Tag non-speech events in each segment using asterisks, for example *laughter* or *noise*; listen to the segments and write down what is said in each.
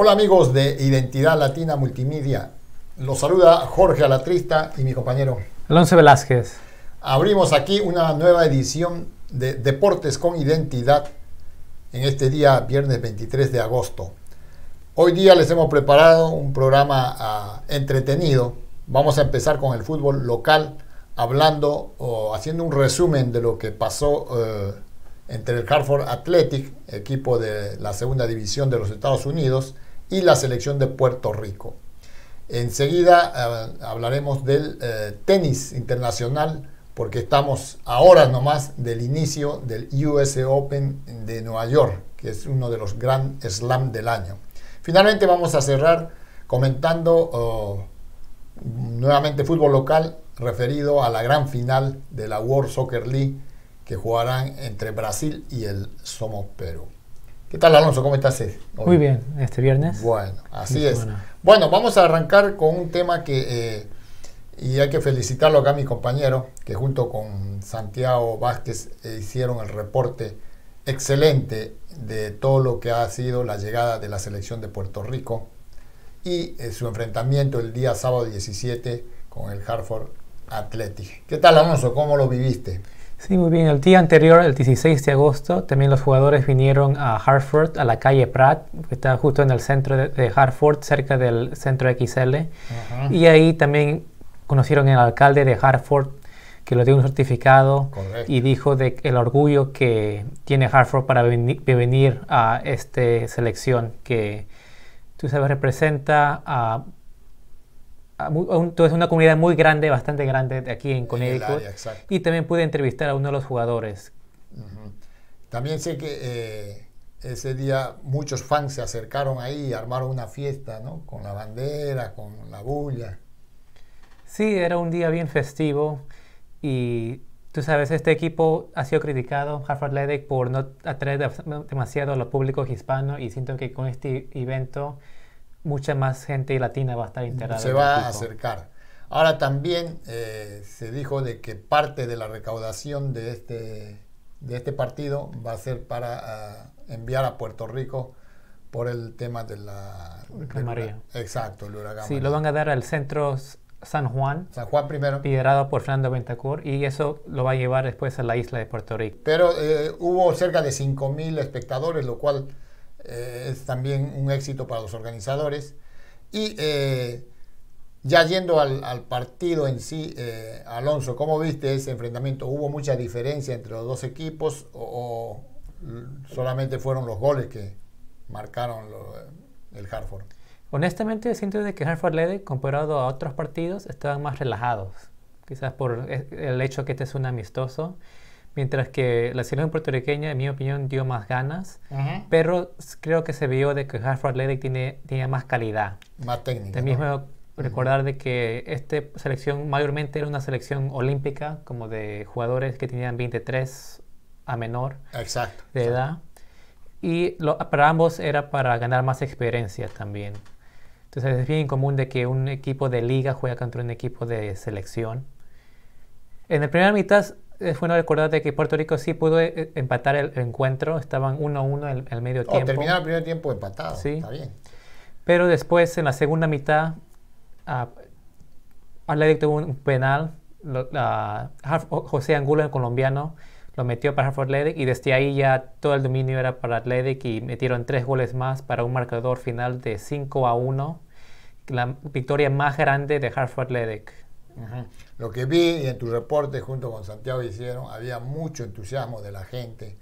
Hola amigos de Identidad Latina Multimedia. Los saluda Jorge Alatrista y mi compañero Alonso Velázquez. Abrimos aquí una nueva edición de Deportes con Identidad en este día, viernes 23 de agosto. Hoy día les hemos preparado un programa ah, entretenido. Vamos a empezar con el fútbol local, hablando o haciendo un resumen de lo que pasó eh, entre el Hartford Athletic, equipo de la segunda división de los Estados Unidos, y la selección de Puerto Rico. Enseguida eh, hablaremos del eh, tenis internacional porque estamos ahora horas nomás del inicio del US Open de Nueva York, que es uno de los Grand Slam del año. Finalmente vamos a cerrar comentando oh, nuevamente fútbol local referido a la gran final de la World Soccer League que jugarán entre Brasil y el Somo Perú. ¿Qué tal, Alonso? ¿Cómo estás? Eh? Muy bien, este viernes. Bueno, así es. Bueno, vamos a arrancar con un tema que, eh, y hay que felicitarlo acá a mi compañero, que junto con Santiago Vázquez eh, hicieron el reporte excelente de todo lo que ha sido la llegada de la selección de Puerto Rico y su enfrentamiento el día sábado 17 con el Hartford Athletic. ¿Qué tal, Alonso? ¿Cómo lo viviste? Sí, muy bien. El día anterior, el 16 de agosto, también los jugadores vinieron a Hartford, a la calle Pratt, que está justo en el centro de, Hartford, cerca del centro XL. Y ahí también conocieron al alcalde de Hartford, que le dio un certificado y dijo de el orgullo que tiene Hartford para venir a esta selección que, tú sabes, representa a es una comunidad muy grande, bastante grande aquí en Connecticut. y también pude entrevistar a uno de los jugadores. También sé que eh, ese día muchos fans se acercaron ahí y armaron una fiesta, ¿no? Con la bandera, con la bulla. Sí, era un día bien festivo y tú sabes, este equipo ha sido criticado, Harvard Athletic, por no atraer demasiado los público hispano y siento que con este evento mucha más gente latina va a estar integrada. Se va a acercar. Ahora también eh, se dijo de que parte de la recaudación de este, de este partido va a ser para ah, enviar a Puerto Rico por el tema de la... Huracán Exacto, el huracán Sí, lo van a dar al centro San Juan. San Juan primero. Liderado por Fernando Ventacur y eso lo va a llevar después a la isla de Puerto Rico. Pero eh, hubo cerca de 5.000 espectadores, lo cual eh, es también un éxito para los organizadores. Y eh, ya yendo al, partido en sí, eh, Alonso, ¿cómo viste ese enfrentamiento? ¿Hubo mucha diferencia entre los dos equipos o, solamente fueron los goles que marcaron el Hartford? Honestamente, siento de que Hartford Lede, comparado a otros partidos, estaban más relajados. Quizás por el hecho que este es un amistoso Mientras que la selección puertorriqueña, en mi opinión, dio más ganas. Pero creo que se vio de que Hartford Athletic tiene, tenía más calidad. Más técnica. También ¿no? recordar de que esta selección mayormente era una selección olímpica, como de jugadores que tenían 23 a menor exacto, de edad. Y lo, para ambos era para ganar más experiencia también. Entonces es bien común de que un equipo de liga juega contra un equipo de selección. En la primera mitad es bueno de que Puerto Rico sí pudo eh, eh, empatar el, encuentro, estaban 1-1 en el, medio oh, tiempo. Terminaron el primer tiempo empatado, está bien. Pero después, en la segunda mitad, uh, tuvo un penal, José Angulo, el colombiano, lo metió para Hartford Athletic y desde ahí ya todo el dominio era para Atletic y metieron tres goles más para un marcador final de 5 a 1, la victoria más grande de Hartford Athletic lo que vi en tu reporte junto con Santiago hicieron, había mucho entusiasmo de la gente.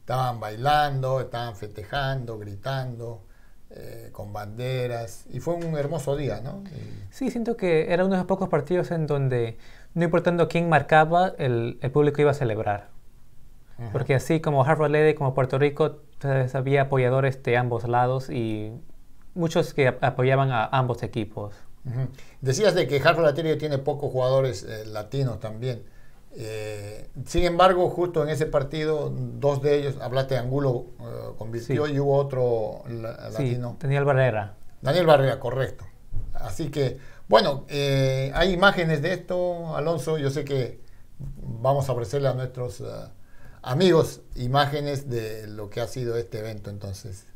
Estaban bailando, estaban festejando, gritando, eh, con banderas. Y fue un hermoso día, ¿no? Sí, siento que era uno de los pocos partidos en donde, no importando quién marcaba, el, público iba a celebrar. Porque así como Harvard Lady, como Puerto Rico, había apoyadores de ambos lados y muchos que apoyaban a ambos equipos. Decías de que Harvard Laterio tiene pocos jugadores eh, latinos también. Eh, sin embargo, justo en ese partido, dos de ellos, hablaste de Angulo, eh, convirtió y hubo otro latino. Daniel Barrera. Daniel Barrera, correcto. Así que, bueno, hay imágenes de esto, Alonso. Yo sé que vamos a ofrecerle a nuestros amigos imágenes de lo que ha sido este evento, entonces.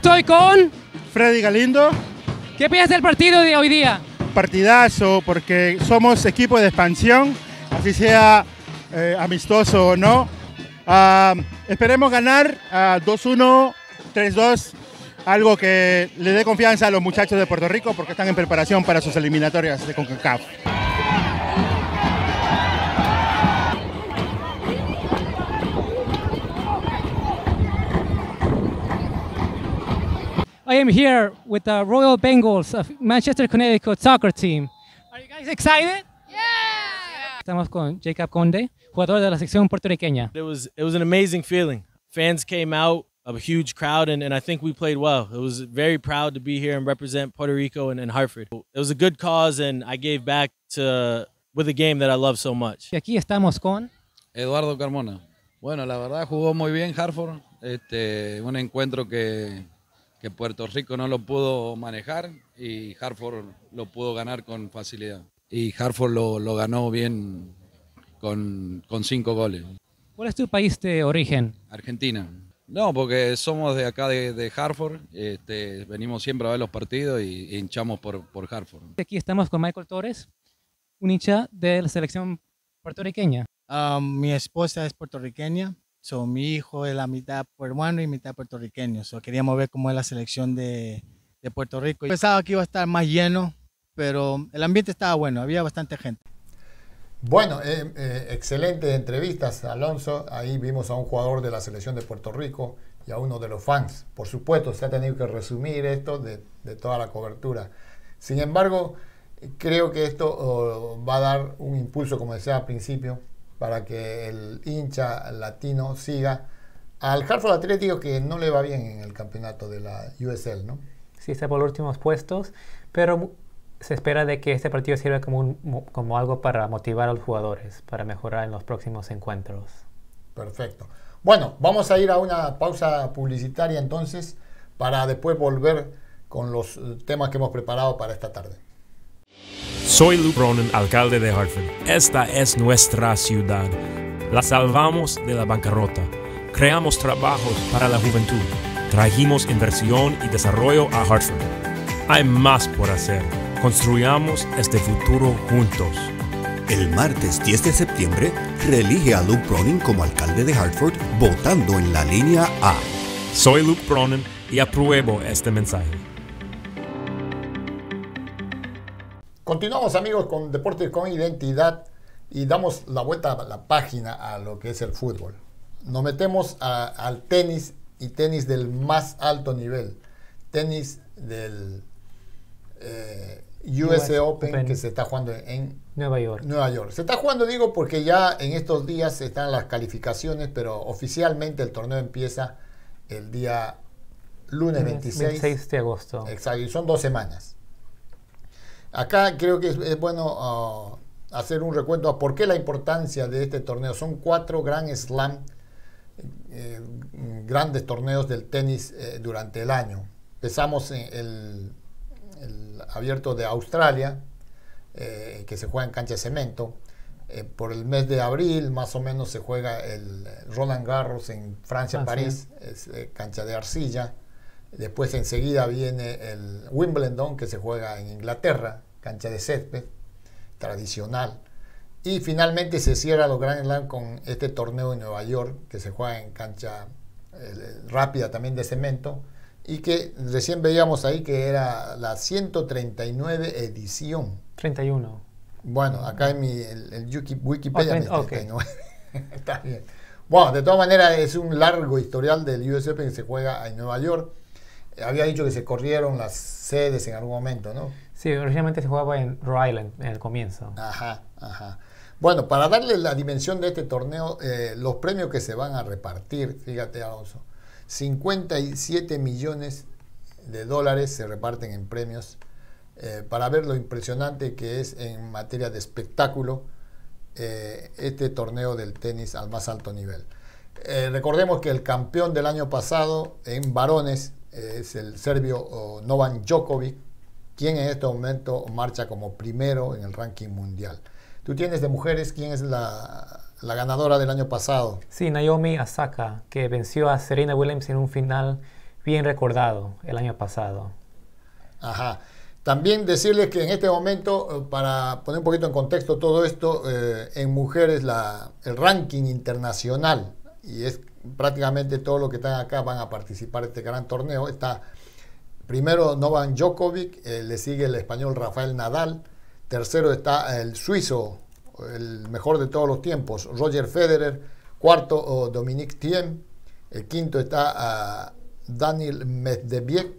estoy con... Freddy Galindo. ¿Qué piensas del partido de hoy día? Partidazo, porque somos equipo de expansión, así sea eh, amistoso o no. Ah, esperemos ganar 2-1, ah, 3-2, algo que le dé confianza a los muchachos de Puerto Rico porque están en preparación para sus eliminatorias de CONCACAF. I am here with the Royal Bengals of Manchester, Connecticut soccer team. Are you guys excited? Yeah. Estamos con Jacob Conde, jugador de la sección puertorriqueña. It was it was an amazing feeling. Fans came out, a huge crowd, and, and I think we played well. It was very proud to be here and represent Puerto Rico and, and Hartford. It was a good cause, and I gave back to with a game that I love so much. Y aquí estamos con Eduardo Carmona. Bueno, la verdad jugó muy bien Hartford. Este, un encuentro que que Puerto Rico no lo pudo manejar y Hartford lo pudo ganar con facilidad. Y Hartford lo, lo ganó bien con, con, cinco goles. ¿Cuál es tu país de origen? Argentina. No, porque somos de acá de, de Hartford, este, venimos siempre a ver los partidos y, hinchamos por, por Hartford. Aquí estamos con Michael Torres, un hincha de la selección puertorriqueña. Ah, mi esposa es puertorriqueña So, mi hijo es la mitad peruano y mitad puertorriqueño. queríamos ver cómo es la selección de, de Puerto Rico. Pensaba que iba a estar más lleno, pero el ambiente estaba bueno, había bastante gente. Bueno, eh, eh, excelentes entrevistas, Alonso. Ahí vimos a un jugador de la selección de Puerto Rico y a uno de los fans. Por supuesto, se ha tenido que resumir esto de, de toda la cobertura. Sin embargo, creo que esto oh, va a dar un impulso, como decía al principio, para que el hincha latino siga al Hartford Atlético que no le va bien en el campeonato de la USL, ¿no? Sí, está por los últimos puestos, pero se espera de que este partido sirva como, como algo para motivar a los jugadores, para mejorar en los próximos encuentros. Perfecto. Bueno, vamos a ir a una pausa publicitaria entonces para después volver con los eh, temas que hemos preparado para esta tarde. Soy Luke Bronin, alcalde de Hartford. Esta es nuestra ciudad. La salvamos de la bancarrota. Creamos trabajos para la juventud. Trajimos inversión y desarrollo a Hartford. Hay más por hacer. Construyamos este futuro juntos. El martes 10 de septiembre, reelige a Luke Bronin como alcalde de Hartford votando en la línea A. Soy Luke Bronin y apruebo este mensaje. Continuamos amigos con Deportes con Identidad y damos la vuelta a la página a lo que es el fútbol. Nos metemos al tenis y tenis del más alto nivel. Tenis del eh, US, Open, que se está jugando en Nueva York. Nueva York. Se está jugando, digo, porque ya en estos días están las calificaciones, pero oficialmente el torneo empieza el día lunes 26, 26 de agosto. Exacto, y son dos semanas. Acá creo que es, bueno ah, hacer un recuento a por qué la importancia de este torneo. Son cuatro Grand Slam, eh, mm, grandes torneos del tenis eh, durante el año. Empezamos en el, abierto de Australia, eh, que se juega en cancha de cemento. por el mes de abril, más o menos, se juega el Roland Garros en Francia, ah, París, cancha de arcilla. Después enseguida viene el Wimbledon, que se juega en Inglaterra, cancha de césped, tradicional. Y finalmente se cierra los Grand Slam con este torneo en Nueva York, que se juega en cancha eh, rápida también de cemento, y que recién veíamos ahí que era la 139 edición. 31. Bueno, acá en mi el, Wikipedia oh, me *laughs* Está bien. Bueno, de todas maneras es un largo historial del US Open que se juega en Nueva York había dicho que se corrieron las sedes en algún momento, ¿no? Sí, originalmente se jugaba en Rhode Island en el comienzo. Ajá, ajá. Bueno, para darle la dimensión de este torneo, eh, los premios que se van a repartir, fíjate Alonso, 57 millones de dólares se reparten en premios eh, para ver lo impresionante que es en materia de espectáculo eh, este torneo del tenis al más alto nivel. recordemos que el campeón del año pasado en varones es el serbio eh, Novan Djokovic, quien en este momento marcha como primero en el ranking mundial. Tú tienes de mujeres, ¿quién es la, ganadora del año pasado? Sí, Naomi Asaka, que venció a Serena Williams en un final bien recordado el año pasado. Ajá. También decirles que en este momento, eh, para poner un poquito en contexto todo esto, eh, en mujeres la, el ranking internacional, y es prácticamente todos los que están acá van a participar en este gran torneo. Está primero Novan Djokovic, eh, le sigue el español Rafael Nadal, tercero está el suizo, el mejor de todos los tiempos, Roger Federer, cuarto oh, Dominique Thiem, el quinto está ah, Daniel Medvedev,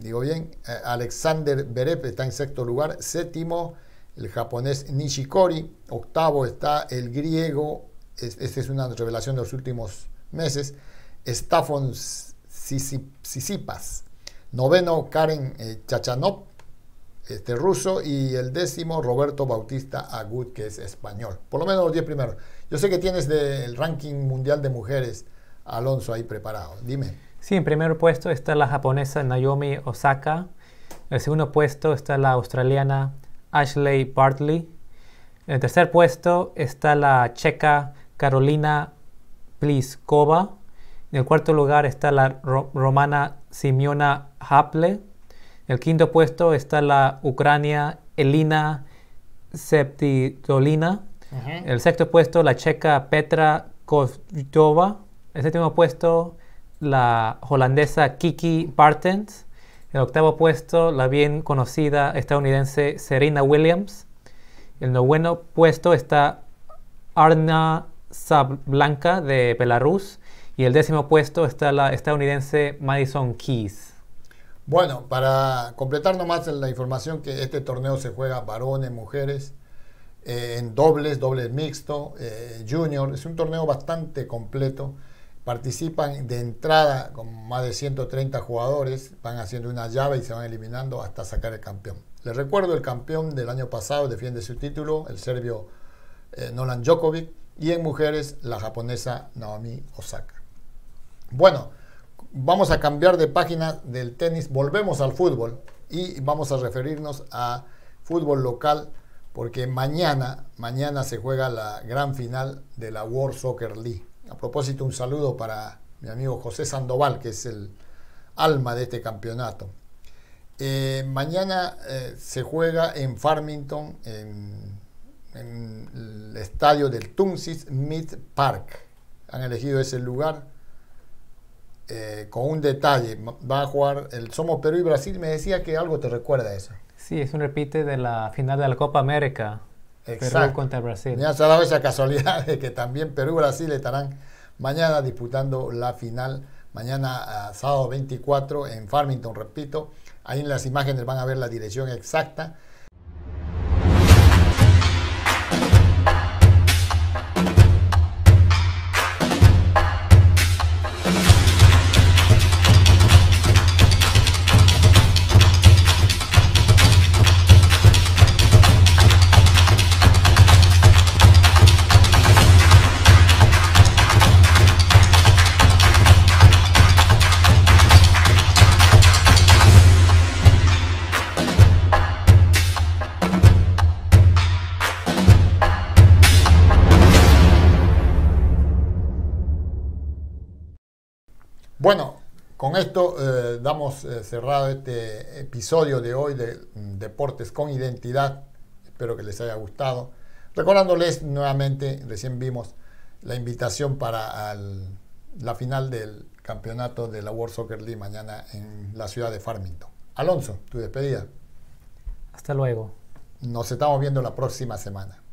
digo bien, eh, Alexander Berep está en sexto lugar, séptimo el japonés Nishikori, octavo está el griego, esta es una revelación de los últimos meses, Staffon Sisipas, noveno Karen eh, Chachanov, este ruso, y el décimo Roberto Bautista Agud, que es español. Por lo menos los diez primeros. Yo sé que tienes del ranking mundial de mujeres, Alonso, ahí preparado. Dime. Sí, en primer puesto está la japonesa Naomi Osaka. En el segundo puesto está la australiana Ashley Bartley. En el tercer puesto está la checa Carolina Pliskova. En el cuarto lugar está la romana Simeona Haple. En el quinto puesto está la ucrania Elina Septitolina. El sexto puesto, la checa Petra En El séptimo puesto, la holandesa Kiki Bartens. El octavo puesto, la bien conocida estadounidense Serena Williams. El noveno puesto está Arna Sablanka de Belarus y el décimo puesto está la estadounidense Madison Keys. Bueno, para completar nomás la información que este torneo se juega varones, mujeres, eh, en dobles, dobles mixto, eh, junior, es un torneo bastante completo. Participan de entrada con más de 130 jugadores, van haciendo una llave y se van eliminando hasta sacar el campeón. Les recuerdo, el campeón del año pasado defiende su título, el serbio eh, Nolan Djokovic y en mujeres la japonesa Naomi Osaka. Bueno, vamos a cambiar de página del tenis, volvemos al fútbol y vamos a referirnos a fútbol local porque mañana, mañana se juega la gran final de la World Soccer League. A propósito, un saludo para mi amigo José Sandoval, que es el alma de este campeonato. Eh, mañana eh, se juega en Farmington, en en el estadio del Tunsis Mid Park. Han elegido ese lugar eh, con un detalle. Va a jugar el Somos Perú y Brasil. Me decía que algo te recuerda eso. Sí, es un repite de la final de la Copa América. Perú contra Brasil. Ya se ha dado esa casualidad *laughs* de que también Perú y Brasil estarán mañana disputando la final. Mañana, sábado 24, en Farmington, repito. Ahí en las imágenes van a ver la dirección exacta Bueno, con esto eh, damos eh, cerrado este episodio de hoy de mm, Deportes con Identidad. Espero que les haya gustado. Recordándoles nuevamente, recién vimos la invitación para la final del campeonato de la World Soccer League mañana en la ciudad de Farmington. Alonso, tu despedida. Hasta luego. Nos estamos viendo la próxima semana.